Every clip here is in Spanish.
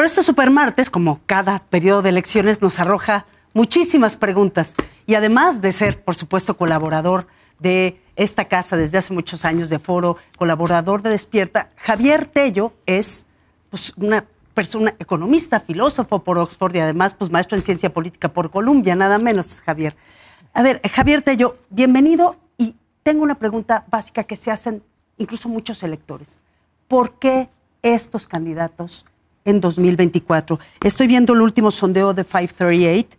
Pero este supermartes, como cada periodo de elecciones, nos arroja muchísimas preguntas. Y además de ser, por supuesto, colaborador de esta casa desde hace muchos años de foro, colaborador de Despierta, Javier Tello es pues, una persona, economista, filósofo por Oxford y además pues, maestro en ciencia política por Columbia, nada menos, Javier. A ver, Javier Tello, bienvenido y tengo una pregunta básica que se hacen incluso muchos electores. ¿Por qué estos candidatos en 2024. Estoy viendo el último sondeo de 538.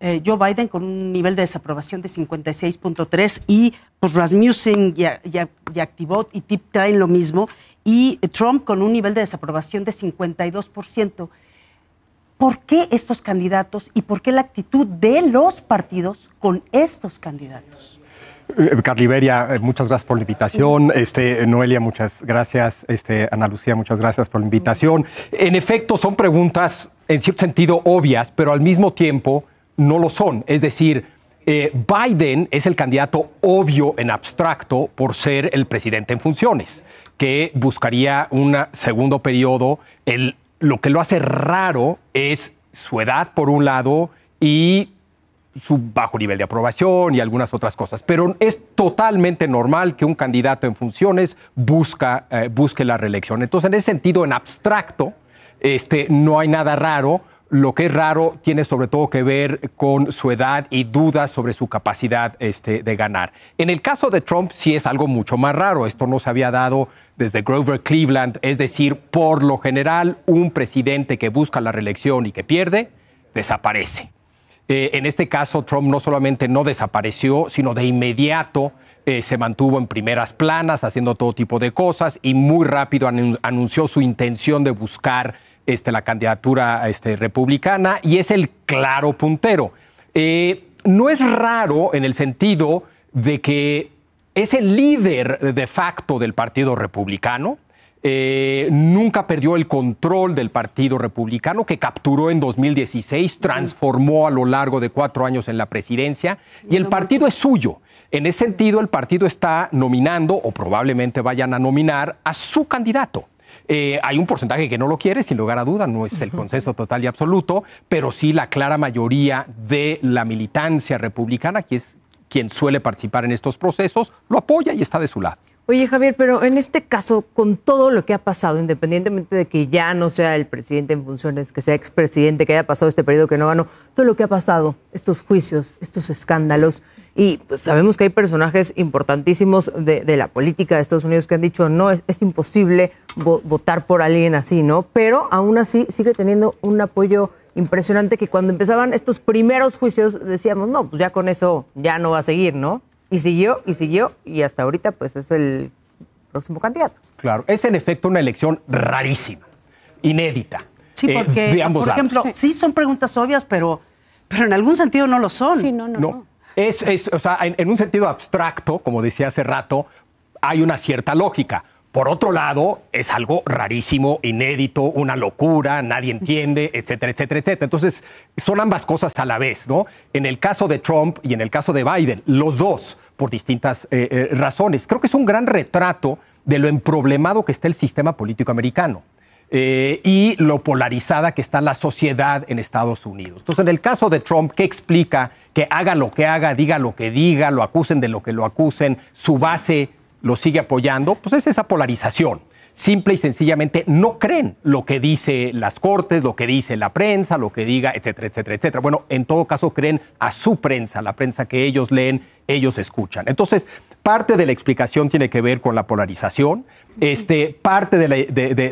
Eh, Joe Biden con un nivel de desaprobación de 56.3 y pues Rasmussen y, y, y Activot y TIP traen lo mismo y Trump con un nivel de desaprobación de 52%. ¿Por qué estos candidatos y por qué la actitud de los partidos con estos candidatos? Eh, Carliberia, eh, muchas gracias por la invitación. Mm. Este, Noelia, muchas gracias. Este, Ana Lucía, muchas gracias por la invitación. En efecto, son preguntas en cierto sentido obvias, pero al mismo tiempo no lo son. Es decir, eh, Biden es el candidato obvio en abstracto por ser el presidente en funciones, que buscaría un segundo periodo. lo que lo hace raro es su edad, por un lado, y su bajo nivel de aprobación y algunas otras cosas. Pero es totalmente normal que un candidato en funciones eh, busque la reelección. Entonces, en ese sentido, en abstracto, este, no hay nada raro. Lo que es raro tiene sobre todo que ver con su edad y dudas sobre su capacidad este, de ganar. En el caso de Trump sí es algo mucho más raro. Esto no se había dado desde Grover Cleveland. Es decir, por lo general, un presidente que busca la reelección y que pierde, desaparece. Eh, en este caso, Trump no solamente no desapareció, sino de inmediato eh, se mantuvo en primeras planas haciendo todo tipo de cosas y muy rápido anunció su intención de buscar este, la candidatura este, republicana y es el claro puntero. Eh, no es raro en el sentido de que es el líder de facto del Partido Republicano, eh, nunca perdió el control del Partido Republicano, que capturó en 2016, transformó a lo largo de cuatro años en la presidencia, y el partido es suyo. En ese sentido, el partido está nominando, o probablemente vayan a nominar, a su candidato. Eh, hay un porcentaje que no lo quiere, sin lugar a duda, no es el consenso total y absoluto, pero sí la clara mayoría de la militancia republicana, que es quien suele participar en estos procesos, lo apoya y está de su lado. Oye, Javier, pero en este caso, con todo lo que ha pasado, independientemente de que ya no sea el presidente en funciones, que sea expresidente, que haya pasado este periodo que no ganó, todo lo que ha pasado, estos juicios, estos escándalos, y pues, sabemos que hay personajes importantísimos de, la política de Estados Unidos que han dicho, no, es, es imposible votar por alguien así, ¿no? Pero aún así sigue teniendo un apoyo impresionante que cuando empezaban estos primeros juicios decíamos, no, pues ya con eso ya no va a seguir, ¿no? Y siguió, y siguió, y hasta ahorita pues es el próximo candidato. Claro, es en efecto una elección rarísima, inédita. Sí, eh, porque, por ejemplo, sí. son preguntas obvias, pero, pero en algún sentido no lo son. Sí, no, no. no. Es, o sea, en un sentido abstracto, como decía hace rato, hay una cierta lógica por otro lado, es algo rarísimo, inédito, una locura, nadie entiende, etcétera, etcétera, etcétera. Entonces, son ambas cosas a la vez, ¿no? En el caso de Trump y en el caso de Biden, los dos, por distintas eh, eh, razones. Creo que es un gran retrato de lo emproblemado que está el sistema político americano. Eh, y lo polarizada que está la sociedad en Estados Unidos. Entonces, en el caso de Trump, ¿qué explica que haga lo que haga, diga lo que diga, lo acusen de lo que lo acusen, su base lo sigue apoyando, pues es esa polarización. Simple y sencillamente no creen lo que dice las cortes, lo que dice la prensa, lo que diga, etcétera, etcétera, etcétera. Bueno, en todo caso creen a su prensa, la prensa que ellos leen, ellos escuchan. Entonces, parte de la explicación tiene que ver con la polarización, este, parte de la,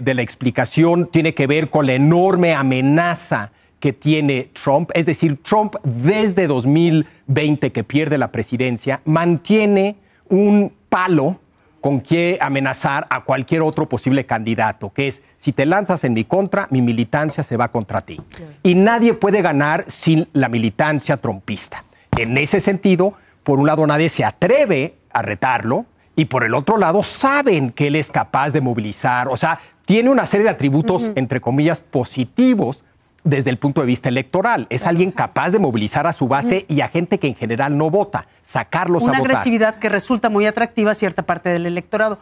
de la explicación tiene que ver con la enorme amenaza que tiene Trump. Es decir, Trump desde 2020 que pierde la presidencia mantiene un palo con qué amenazar a cualquier otro posible candidato, que es, si te lanzas en mi contra, mi militancia se va contra ti. Y nadie puede ganar sin la militancia trompista. En ese sentido, por un lado nadie se atreve a retarlo y por el otro lado saben que él es capaz de movilizar, o sea, tiene una serie de atributos, entre comillas, positivos desde el punto de vista electoral. Es alguien capaz de movilizar a su base mm. y a gente que en general no vota, sacarlos a votar. Una agresividad que resulta muy atractiva a cierta parte del electorado.